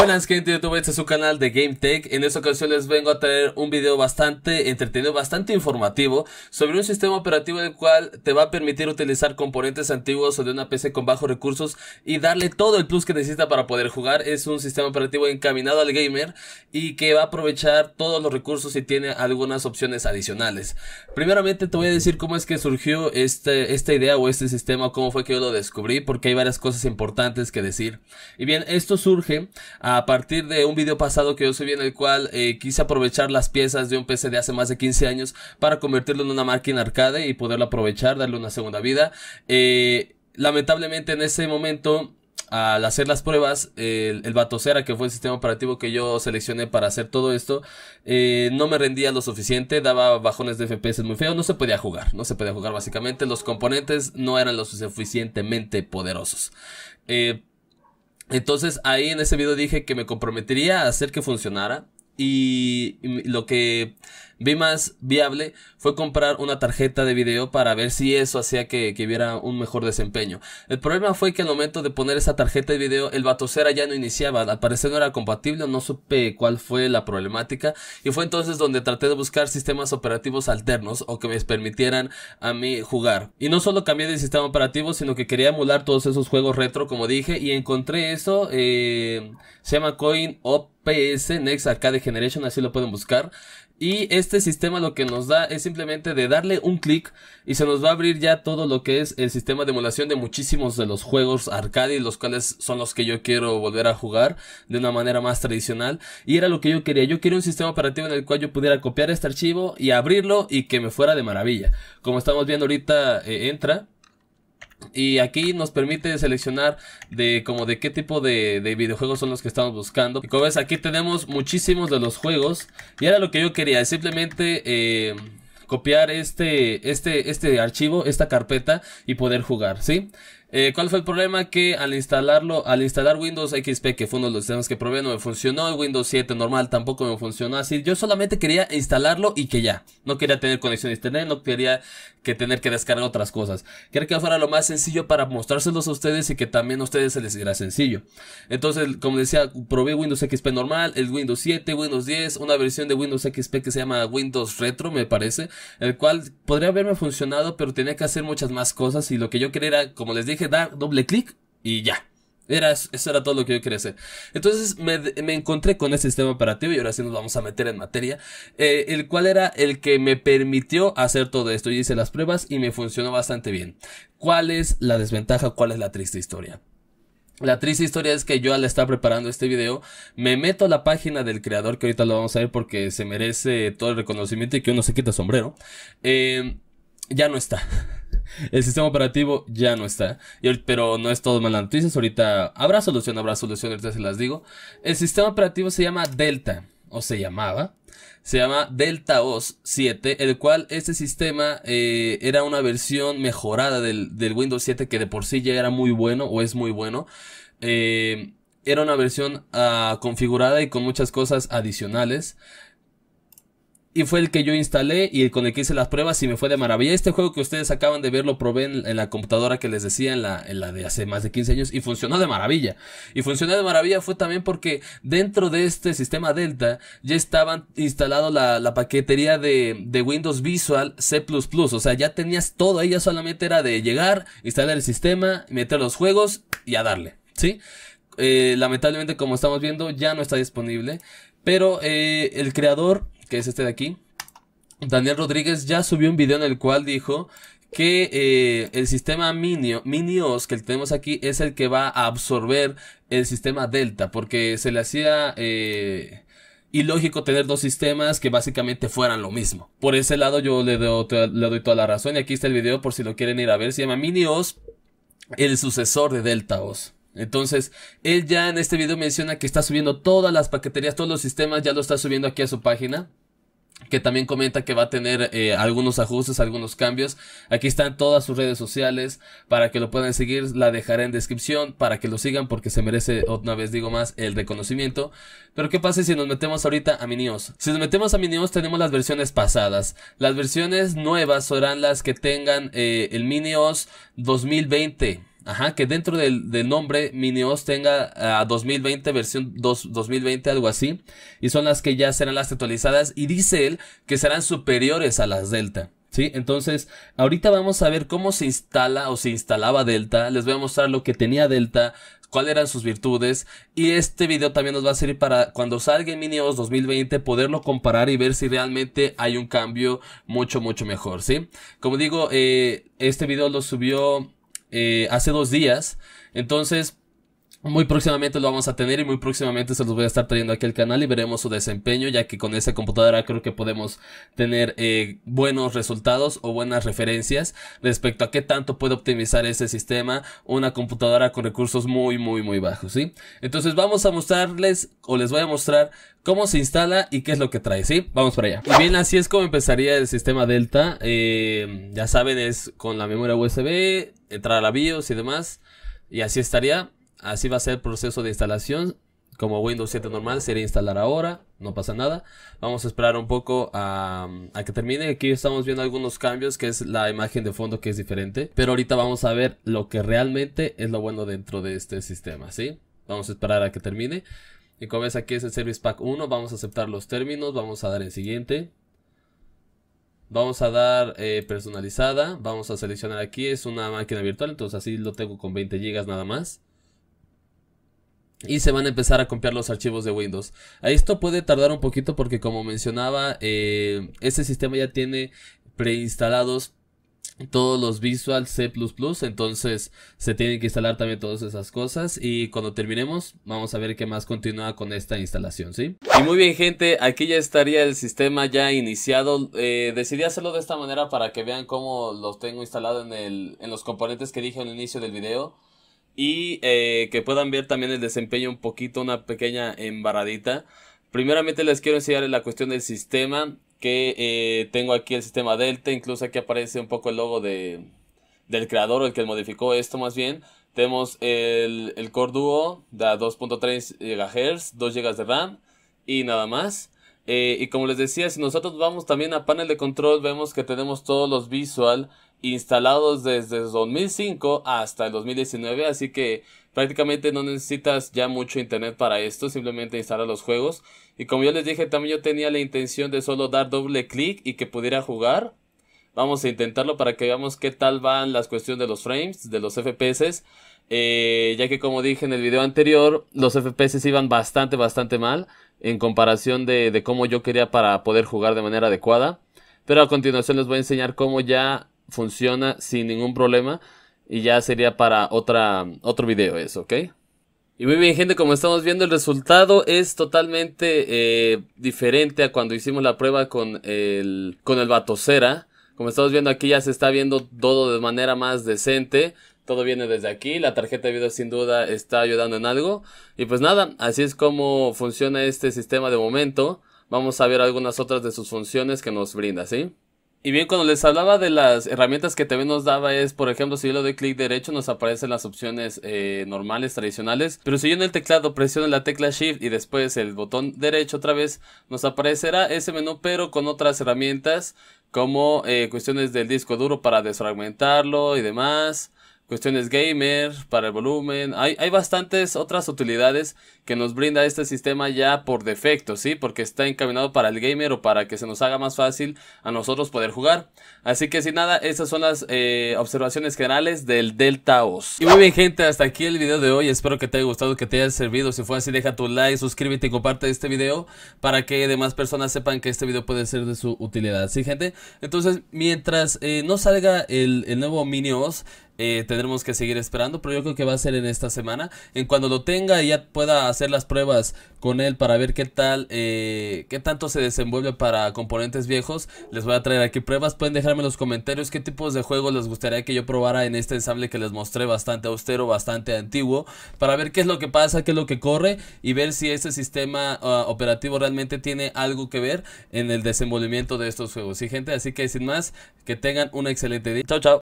Buenas gente de YouTube, este es su canal de Game Tech. En esta ocasión les vengo a traer un video bastante entretenido, bastante informativo sobre un sistema operativo el cual te va a permitir utilizar componentes antiguos o de una PC con bajos recursos y darle todo el plus que necesita para poder jugar. Es un sistema operativo encaminado al gamer y que va a aprovechar todos los recursos y tiene algunas opciones adicionales. Primeramente te voy a decir cómo es que surgió este, esta idea o este sistema, cómo fue que yo lo descubrí, porque hay varias cosas importantes que decir. Y bien, esto surge a partir de un video pasado que yo subí en el cual eh, quise aprovechar las piezas de un PC de hace más de 15 años para convertirlo en una máquina arcade y poderlo aprovechar, darle una segunda vida. Eh, lamentablemente en ese momento al hacer las pruebas, el, el, Batocera, que fue el sistema operativo que yo seleccioné para hacer todo esto, eh, no me rendía lo suficiente, daba bajones de FPS muy feos, no se podía jugar, no se podía jugar básicamente, los componentes no eran lo suficientemente poderosos. Eh, entonces ahí en ese video dije que me comprometería a hacer que funcionara. Y lo que vi más viable fue comprar una tarjeta de video para ver si eso hacía que, que un mejor desempeño. El problema fue que al momento de poner esa tarjeta de video, el batocera ya no iniciaba, al parecer no era compatible, no supe cuál fue la problemática y fue entonces donde traté de buscar sistemas operativos alternos o que me permitieran a mí jugar. Y no solo cambié de sistema operativo, sino que quería emular todos esos juegos retro, como dije, y encontré eso, eh, se llama Coin OPS, Next Arcade Generation, así lo pueden buscar. Y este sistema lo que nos da es simplemente de darle un clic y se nos va a abrir ya todo lo que es el sistema de emulación de muchísimos de los juegos arcade, los cuales son los que yo quiero volver a jugar de una manera más tradicional. Y era lo que yo quería. Yo quería un sistema operativo en el cual yo pudiera copiar este archivo y abrirlo y que me fuera de maravilla. Como estamos viendo ahorita, eh, entra y aquí nos permite seleccionar de como de qué tipo de, videojuegos son los que estamos buscando. Y como ves, aquí tenemos muchísimos de los juegos. Y era lo que yo quería simplemente eh, copiar este, este, este archivo, esta carpeta y poder jugar, ¿sí? Eh, ¿Cuál fue el problema? Que al instalarlo, al instalar Windows XP, que fue uno de los sistemas que probé, no me funcionó. El Windows 7 normal tampoco me funcionó. Así, yo solamente quería instalarlo y que ya. No quería tener conexión a internet, no quería que tener que descargar otras cosas. Quiero que fuera lo más sencillo para mostrárselos a ustedes y que también a ustedes se les diera sencillo. Entonces, como decía, probé Windows XP normal, el Windows 7, Windows 10, una versión de Windows XP que se llama Windows Retro, me parece, el cual podría haberme funcionado, pero tenía que hacer muchas más cosas y lo que yo quería era, como les dije, dar doble clic y ya eso era todo lo que yo quería hacer. Entonces me, encontré con ese sistema operativo y ahora sí nos vamos a meter en materia, eh, el cual era el que me permitió hacer todo esto. y hice las pruebas y me funcionó bastante bien. ¿Cuál es la desventaja? ¿Cuál es la triste historia? La triste historia es que yo al estar preparando este video me meto a la página del creador que ahorita lo vamos a ver porque se merece todo el reconocimiento y que uno se quita sombrero. Eh, ya no está. el sistema operativo ya no está. pero no es todo mala noticias. Ahorita habrá solución, habrá solución, ahorita se las digo. El sistema operativo se llama Delta, o se llamaba. Se llama Delta OS 7, el cual este sistema eh, era una versión mejorada del, Windows 7 que de por sí ya era muy bueno o es muy bueno. Eh, era una versión ah, configurada y con muchas cosas adicionales y fue el que yo instalé y el con el que hice las pruebas y me fue de maravilla. Este juego que ustedes acaban de ver lo probé en, la computadora que les decía, en la, en la, de hace más de 15 años, y funcionó de maravilla. Y funcionó de maravilla fue también porque dentro de este sistema Delta ya estaban instalado la, la paquetería de, de, Windows Visual C++. O sea, ya tenías todo ahí, ya solamente era de llegar, instalar el sistema, meter los juegos y a darle. ¿Sí? Eh, lamentablemente, como estamos viendo, ya no está disponible. Pero eh, el creador que es este de aquí, Daniel Rodríguez ya subió un video en el cual dijo que eh, el sistema Minio, Minios que tenemos aquí es el que va a absorber el sistema Delta, porque se le hacía... Eh, ilógico tener dos sistemas que básicamente fueran lo mismo. Por ese lado yo le, le doy toda la razón y aquí está el video por si lo quieren ir a ver. Se llama MiniOS, el sucesor de Delta DeltaOS. Entonces, él ya en este video menciona que está subiendo todas las paqueterías, todos los sistemas, ya lo está subiendo aquí a su página que también comenta que va a tener eh, algunos ajustes, algunos cambios. Aquí están todas sus redes sociales para que lo puedan seguir. La dejaré en descripción para que lo sigan porque se merece, una vez digo más, el reconocimiento. Pero ¿qué pasa si nos metemos ahorita a Minios? Si nos metemos a Minios tenemos las versiones pasadas. Las versiones nuevas serán las que tengan eh, el Minios 2020. Ajá, que dentro del, nombre Minios tenga a ah, 2020, versión 2, 2020, algo así. Y son las que ya serán las actualizadas. Y dice él que serán superiores a las Delta. ¿Sí? Entonces, ahorita vamos a ver cómo se instala o se instalaba Delta. Les voy a mostrar lo que tenía Delta, cuáles eran sus virtudes. Y este video también nos va a servir para cuando salga MiniOS 2020 poderlo comparar y ver si realmente hay un cambio mucho, mucho mejor, ¿sí? Como digo, eh, este video lo subió eh, hace dos días. Entonces, muy próximamente lo vamos a tener y muy próximamente se los voy a estar trayendo aquí al canal y veremos su desempeño, ya que con esa computadora creo que podemos tener eh, buenos resultados o buenas referencias respecto a qué tanto puede optimizar ese sistema una computadora con recursos muy, muy, muy bajos, ¿sí? Entonces vamos a mostrarles o les voy a mostrar cómo se instala y qué es lo que trae, ¿sí? Vamos para allá. Y bien, así es como empezaría el sistema Delta. Eh, ya saben, es con la memoria USB, entrar a la BIOS y demás. Y así estaría. Así va a ser el proceso de instalación. Como Windows 7 normal sería instalar ahora, no pasa nada. Vamos a esperar un poco a, que termine. Aquí estamos viendo algunos cambios, que es la imagen de fondo que es diferente. Pero ahorita vamos a ver lo que realmente es lo bueno dentro de este sistema, ¿sí? Vamos a esperar a que termine. Y como ves aquí es el Service Pack 1, vamos a aceptar los términos, vamos a dar el siguiente. Vamos a dar eh, personalizada. Vamos a seleccionar aquí. Es una máquina virtual. Entonces así lo tengo con 20 GB nada más. Y se van a empezar a copiar los archivos de Windows. Esto puede tardar un poquito porque como mencionaba, eh, este sistema ya tiene preinstalados todos los Visual C++, entonces se tienen que instalar también todas esas cosas y cuando terminemos vamos a ver qué más continúa con esta instalación, ¿sí? Y muy bien gente, aquí ya estaría el sistema ya iniciado, eh, decidí hacerlo de esta manera para que vean cómo los tengo instalado en, los componentes que dije al inicio del video y eh, que puedan ver también el desempeño un poquito, una pequeña embarradita. Primeramente les quiero enseñar la cuestión del sistema que eh, tengo aquí el sistema Delta, incluso aquí aparece un poco el logo de, del creador el que modificó esto más bien. Tenemos el, el Core Duo de 2.3 GHz, 2 GB de RAM y nada más. Eh, y como les decía, si nosotros vamos también a panel de control, vemos que tenemos todos los visual instalados desde 2005 hasta el 2019, así que prácticamente no necesitas ya mucho internet para esto, simplemente instalar los juegos. Y como yo les dije, también yo tenía la intención de solo dar doble clic y que pudiera jugar. Vamos a intentarlo para que veamos qué tal van las cuestiones de los frames, de los FPS. Eh, ya que como dije en el video anterior, los FPS iban bastante, bastante mal en comparación de, de cómo yo quería para poder jugar de manera adecuada. Pero a continuación les voy a enseñar cómo ya funciona sin ningún problema y ya sería para otra, otro video eso, ¿ok? Y muy bien gente, como estamos viendo el resultado es totalmente eh, diferente a cuando hicimos la prueba con el, con el Batocera. Como estamos viendo aquí ya se está viendo todo de manera más decente. Todo viene desde aquí, la tarjeta de video sin duda está ayudando en algo. Y pues nada, así es como funciona este sistema de momento. Vamos a ver algunas otras de sus funciones que nos brinda, ¿sí? Y bien, cuando les hablaba de las herramientas que también nos daba es, por ejemplo, si yo le doy clic derecho nos aparecen las opciones eh, normales, tradicionales, pero si yo en el teclado presiono la tecla Shift y después el botón derecho otra vez, nos aparecerá ese menú pero con otras herramientas como eh, cuestiones del disco duro para desfragmentarlo y demás cuestiones gamer, para el volumen. Hay, bastantes otras utilidades que nos brinda este sistema ya por defecto, ¿sí? Porque está encaminado para el gamer o para que se nos haga más fácil a nosotros poder jugar. Así que sin nada, esas son las eh, observaciones generales del Delta OS. Y muy bien gente, hasta aquí el video de hoy. Espero que te haya gustado, que te haya servido. Si fue así, deja tu like, suscríbete y comparte este video para que demás personas sepan que este video puede ser de su utilidad. ¿Sí, gente? Entonces, mientras eh, no salga el, el nuevo Mini OS, eh, tendremos que seguir esperando, pero yo creo que va a ser en esta semana. En cuando lo tenga y ya pueda hacer las pruebas con él para ver qué tal, eh, qué tanto se desenvuelve para componentes viejos, les voy a traer aquí pruebas. Pueden dejarme en los comentarios qué tipos de juegos les gustaría que yo probara en este ensamble que les mostré, bastante austero, bastante antiguo, para ver qué es lo que pasa, qué es lo que corre y ver si este sistema uh, operativo realmente tiene algo que ver en el desenvolvimiento de estos juegos. Y así que sin más, que tengan un excelente día. Chao, chao.